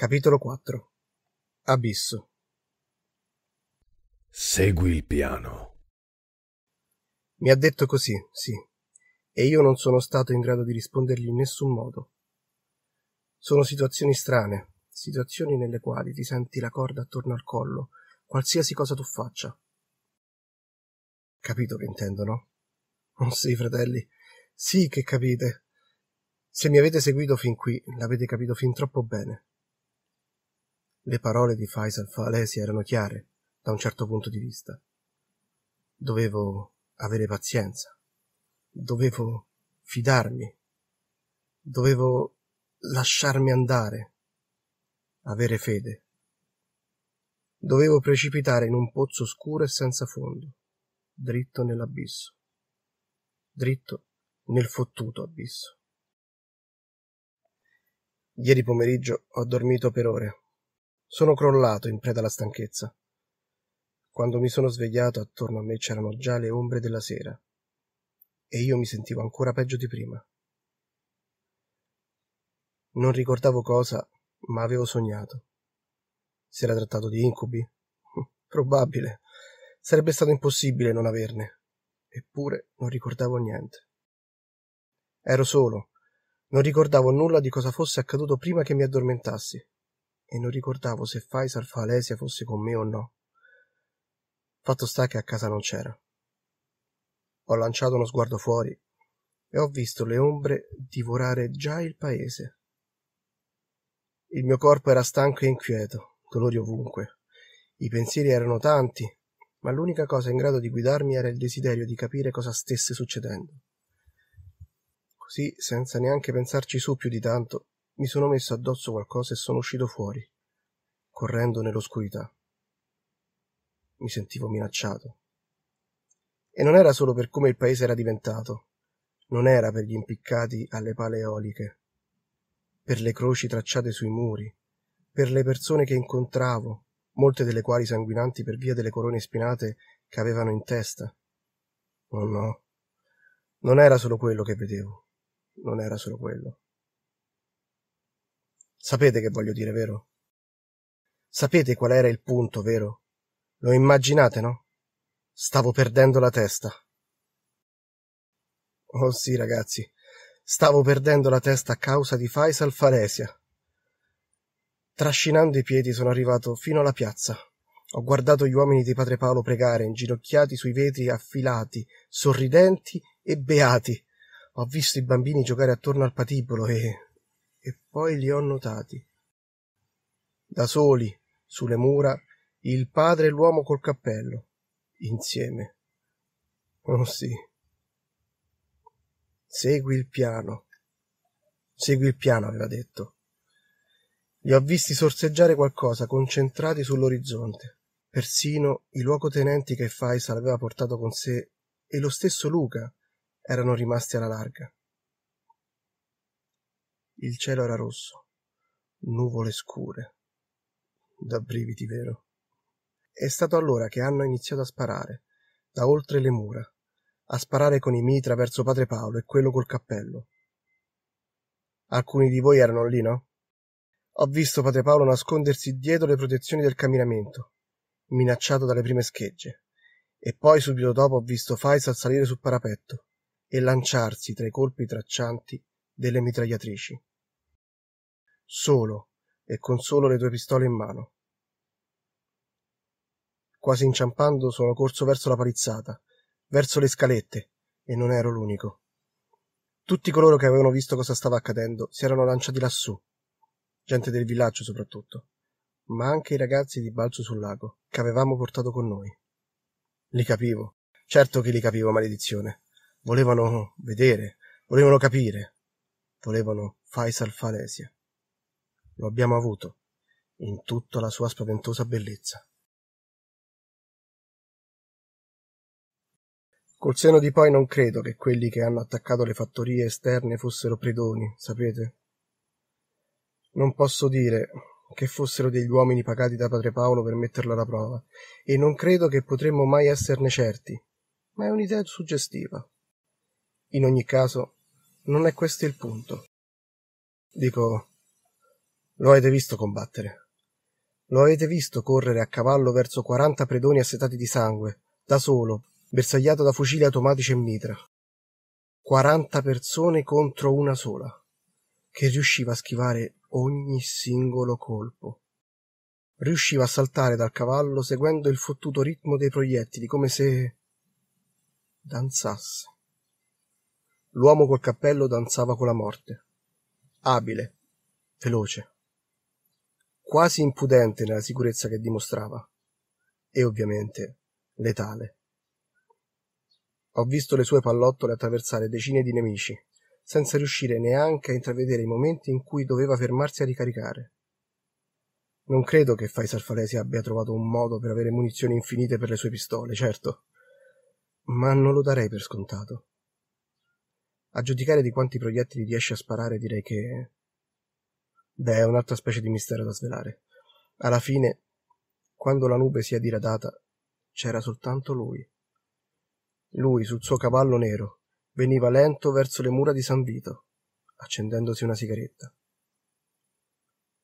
Capitolo 4 Abisso Segui il piano. Mi ha detto così, sì, e io non sono stato in grado di rispondergli in nessun modo. Sono situazioni strane, situazioni nelle quali ti senti la corda attorno al collo, qualsiasi cosa tu faccia. Capito che intendo, no? Oh sì, fratelli, sì che capite. Se mi avete seguito fin qui, l'avete capito fin troppo bene. Le parole di Faisal Falesi erano chiare, da un certo punto di vista. Dovevo avere pazienza. Dovevo fidarmi. Dovevo lasciarmi andare. Avere fede. Dovevo precipitare in un pozzo scuro e senza fondo, dritto nell'abisso. Dritto nel fottuto abisso. Ieri pomeriggio ho dormito per ore sono crollato in preda alla stanchezza. Quando mi sono svegliato attorno a me c'erano già le ombre della sera e io mi sentivo ancora peggio di prima. Non ricordavo cosa, ma avevo sognato. Si era trattato di incubi? Hm, probabile. Sarebbe stato impossibile non averne. Eppure non ricordavo niente. Ero solo. Non ricordavo nulla di cosa fosse accaduto prima che mi addormentassi e non ricordavo se Faisal Falesia fosse con me o no. Fatto sta che a casa non c'era. Ho lanciato uno sguardo fuori e ho visto le ombre divorare già il paese. Il mio corpo era stanco e inquieto, dolori ovunque. I pensieri erano tanti, ma l'unica cosa in grado di guidarmi era il desiderio di capire cosa stesse succedendo. Così, senza neanche pensarci su più di tanto, mi sono messo addosso qualcosa e sono uscito fuori, correndo nell'oscurità. Mi sentivo minacciato. E non era solo per come il paese era diventato, non era per gli impiccati alle pale eoliche, per le croci tracciate sui muri, per le persone che incontravo, molte delle quali sanguinanti per via delle corone spinate che avevano in testa. Oh no, non era solo quello che vedevo, non era solo quello. Sapete che voglio dire, vero? Sapete qual era il punto, vero? Lo immaginate, no? Stavo perdendo la testa. Oh sì, ragazzi, stavo perdendo la testa a causa di Faisal Faresia. Trascinando i piedi sono arrivato fino alla piazza. Ho guardato gli uomini di Padre Paolo pregare, inginocchiati sui vetri affilati, sorridenti e beati. Ho visto i bambini giocare attorno al patibolo e e poi li ho notati. Da soli, sulle mura, il padre e l'uomo col cappello, insieme. Oh sì. Segui il piano. Segui il piano, aveva detto. Li ho visti sorseggiare qualcosa, concentrati sull'orizzonte. Persino i luogotenenti che Faisal aveva portato con sé e lo stesso Luca erano rimasti alla larga. Il cielo era rosso, nuvole scure. Da brividi, vero? È stato allora che hanno iniziato a sparare, da oltre le mura, a sparare con i mitra verso padre Paolo e quello col cappello. Alcuni di voi erano lì, no? Ho visto padre Paolo nascondersi dietro le protezioni del camminamento, minacciato dalle prime schegge, e poi subito dopo ho visto Faisal salire sul parapetto e lanciarsi tra i colpi traccianti delle mitragliatrici solo e con solo le due pistole in mano. Quasi inciampando sono corso verso la palizzata, verso le scalette, e non ero l'unico. Tutti coloro che avevano visto cosa stava accadendo si erano lanciati lassù, gente del villaggio soprattutto, ma anche i ragazzi di Balzo sul lago che avevamo portato con noi. Li capivo, certo che li capivo, maledizione. Volevano vedere, volevano capire, volevano Faisal Falesia lo abbiamo avuto, in tutta la sua spaventosa bellezza. Col seno di poi non credo che quelli che hanno attaccato le fattorie esterne fossero predoni, sapete? Non posso dire che fossero degli uomini pagati da padre Paolo per metterlo alla prova, e non credo che potremmo mai esserne certi, ma è un'idea suggestiva. In ogni caso, non è questo il punto. Dico, lo avete visto combattere. Lo avete visto correre a cavallo verso 40 predoni assetati di sangue, da solo, bersagliato da fucili automatici e mitra. 40 persone contro una sola, che riusciva a schivare ogni singolo colpo. Riusciva a saltare dal cavallo seguendo il fottuto ritmo dei proiettili, come se danzasse. L'uomo col cappello danzava con la morte. Abile, veloce, quasi impudente nella sicurezza che dimostrava e ovviamente letale. Ho visto le sue pallottole attraversare decine di nemici, senza riuscire neanche a intravedere i momenti in cui doveva fermarsi a ricaricare. Non credo che Faisal Falesi abbia trovato un modo per avere munizioni infinite per le sue pistole, certo, ma non lo darei per scontato. A giudicare di quanti proiettili riesce a sparare direi che Beh, è un'altra specie di mistero da svelare. Alla fine, quando la nube si è diradata, c'era soltanto lui. Lui, sul suo cavallo nero, veniva lento verso le mura di San Vito, accendendosi una sigaretta.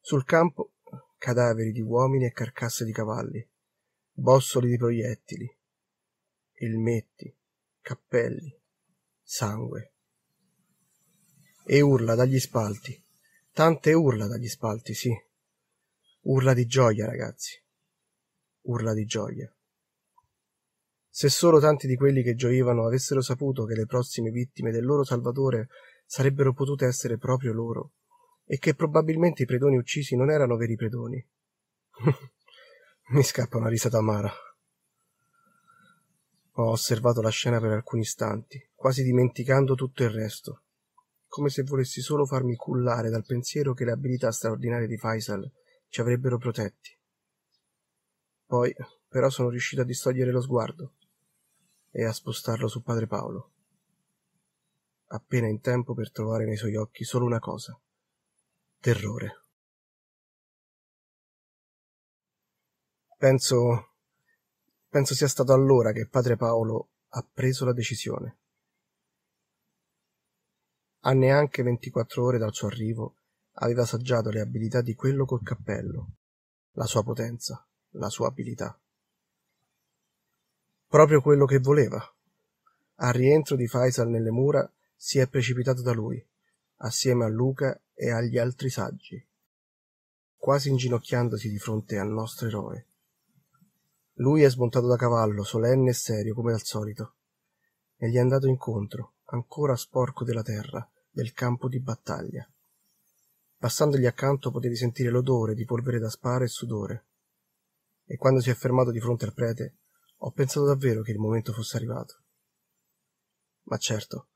Sul campo, cadaveri di uomini e carcasse di cavalli, bossoli di proiettili, elmetti, cappelli, sangue. E urla dagli spalti, Tante urla dagli spalti, sì. Urla di gioia, ragazzi. Urla di gioia. Se solo tanti di quelli che gioivano avessero saputo che le prossime vittime del loro Salvatore sarebbero potute essere proprio loro, e che probabilmente i predoni uccisi non erano veri predoni. Mi scappa una risata amara. Ho osservato la scena per alcuni istanti, quasi dimenticando tutto il resto come se volessi solo farmi cullare dal pensiero che le abilità straordinarie di Faisal ci avrebbero protetti. Poi, però, sono riuscito a distogliere lo sguardo e a spostarlo su padre Paolo. Appena in tempo per trovare nei suoi occhi solo una cosa: terrore. Penso. penso sia stato allora che padre Paolo ha preso la decisione a neanche ventiquattro ore dal suo arrivo aveva assaggiato le abilità di quello col cappello la sua potenza la sua abilità proprio quello che voleva al rientro di Faisal nelle mura si è precipitato da lui assieme a Luca e agli altri saggi quasi inginocchiandosi di fronte al nostro eroe lui è smontato da cavallo solenne e serio come al solito e gli è andato incontro ancora sporco della terra del campo di battaglia. Passandogli accanto potevi sentire l'odore di polvere da spara e sudore. E quando si è fermato di fronte al prete, ho pensato davvero che il momento fosse arrivato. Ma certo,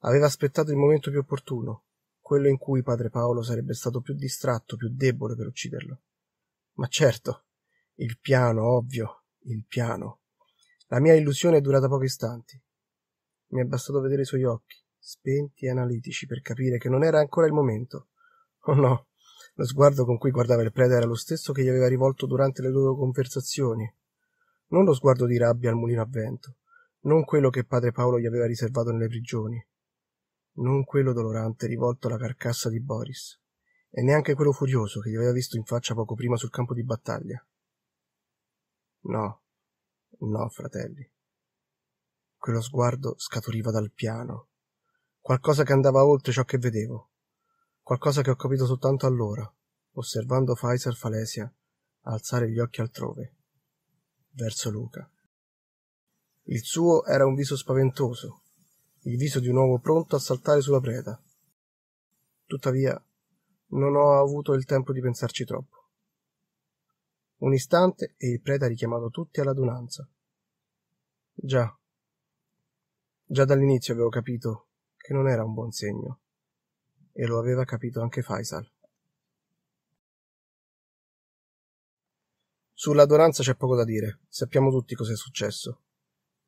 aveva aspettato il momento più opportuno, quello in cui padre Paolo sarebbe stato più distratto, più debole per ucciderlo. Ma certo, il piano, ovvio, il piano. La mia illusione è durata pochi istanti. Mi è bastato vedere i suoi occhi, spenti e analitici per capire che non era ancora il momento. Oh no, lo sguardo con cui guardava il prete era lo stesso che gli aveva rivolto durante le loro conversazioni. Non lo sguardo di rabbia al mulino a vento, non quello che padre Paolo gli aveva riservato nelle prigioni, non quello dolorante rivolto alla carcassa di Boris, e neanche quello furioso che gli aveva visto in faccia poco prima sul campo di battaglia. No, no, fratelli. Quello sguardo scaturiva dal piano, qualcosa che andava oltre ciò che vedevo, qualcosa che ho capito soltanto allora, osservando Pfizer Falesia alzare gli occhi altrove, verso Luca. Il suo era un viso spaventoso, il viso di un uomo pronto a saltare sulla preda. Tuttavia, non ho avuto il tempo di pensarci troppo. Un istante e il preda ha richiamato tutti all'adunanza. Già. Già dall'inizio avevo capito che non era un buon segno. E lo aveva capito anche Faisal. Sulla Doranza c'è poco da dire, sappiamo tutti cos'è successo.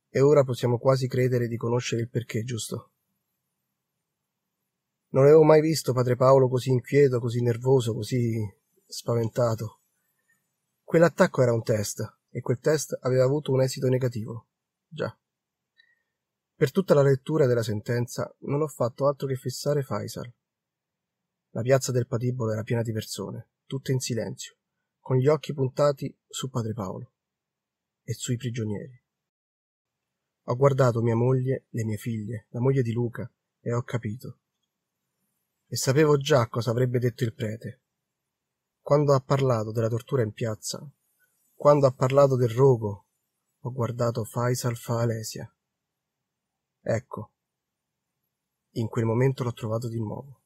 E ora possiamo quasi credere di conoscere il perché, giusto? Non avevo mai visto padre Paolo così inquieto, così nervoso, così spaventato. Quell'attacco era un test, e quel test aveva avuto un esito negativo. Già. Per tutta la lettura della sentenza non ho fatto altro che fissare Faisal. La piazza del patibolo era piena di persone, tutte in silenzio, con gli occhi puntati su padre Paolo e sui prigionieri. Ho guardato mia moglie, le mie figlie, la moglie di Luca e ho capito. E sapevo già cosa avrebbe detto il prete. Quando ha parlato della tortura in piazza, quando ha parlato del rogo, ho guardato Faisal Faalesia Ecco, in quel momento l'ho trovato di nuovo.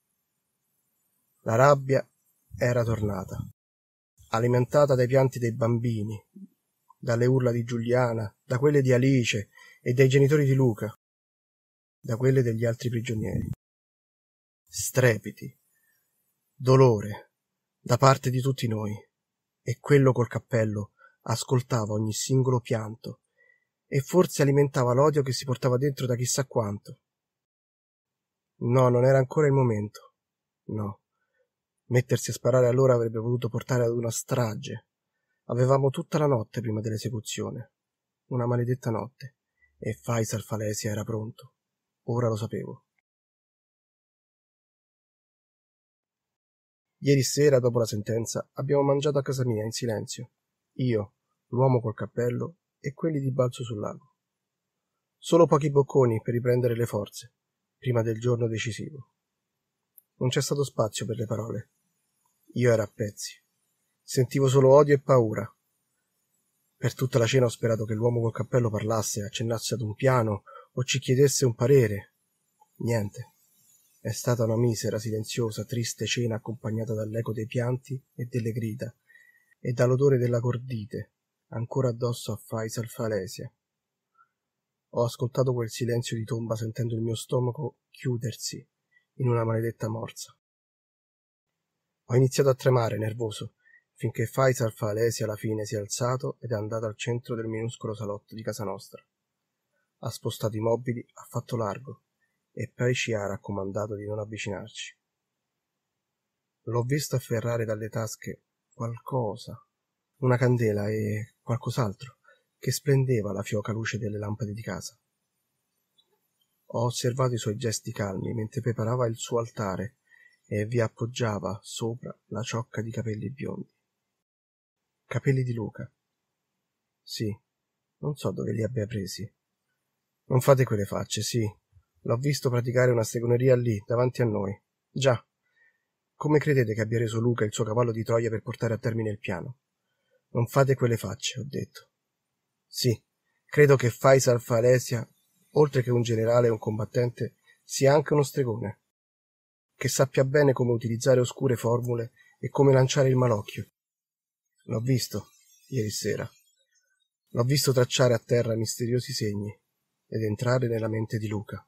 La rabbia era tornata, alimentata dai pianti dei bambini, dalle urla di Giuliana, da quelle di Alice e dai genitori di Luca, da quelle degli altri prigionieri. Strepiti, dolore, da parte di tutti noi, e quello col cappello ascoltava ogni singolo pianto e forse alimentava l'odio che si portava dentro da chissà quanto. No, non era ancora il momento. No. Mettersi a sparare allora avrebbe potuto portare ad una strage. Avevamo tutta la notte prima dell'esecuzione. Una maledetta notte. E Faisal Falesia era pronto. Ora lo sapevo. Ieri sera, dopo la sentenza, abbiamo mangiato a casa mia in silenzio. Io, l'uomo col cappello e quelli di balzo sul lago. Solo pochi bocconi per riprendere le forze, prima del giorno decisivo. Non c'è stato spazio per le parole. Io ero a pezzi. Sentivo solo odio e paura. Per tutta la cena ho sperato che l'uomo col cappello parlasse, accennasse ad un piano o ci chiedesse un parere. Niente. È stata una misera, silenziosa, triste cena accompagnata dall'eco dei pianti e delle grida e dall'odore della cordite ancora addosso a Faisal Falesia. Ho ascoltato quel silenzio di tomba sentendo il mio stomaco chiudersi in una maledetta morsa. Ho iniziato a tremare, nervoso, finché Faisal Falesi alla fine si è alzato ed è andato al centro del minuscolo salotto di casa nostra. Ha spostato i mobili, ha fatto largo, e poi ci ha raccomandato di non avvicinarci. L'ho visto afferrare dalle tasche qualcosa una candela e qualcos'altro che splendeva alla fioca luce delle lampade di casa. Ho osservato i suoi gesti calmi mentre preparava il suo altare e vi appoggiava sopra la ciocca di capelli biondi. Capelli di Luca. Sì, non so dove li abbia presi. Non fate quelle facce, sì. L'ho visto praticare una stregoneria lì, davanti a noi. Già. Come credete che abbia reso Luca il suo cavallo di Troia per portare a termine il piano? Non fate quelle facce, ho detto. Sì, credo che Faisal Falesia, oltre che un generale e un combattente, sia anche uno stregone, che sappia bene come utilizzare oscure formule e come lanciare il malocchio. L'ho visto, ieri sera. L'ho visto tracciare a terra misteriosi segni ed entrare nella mente di Luca.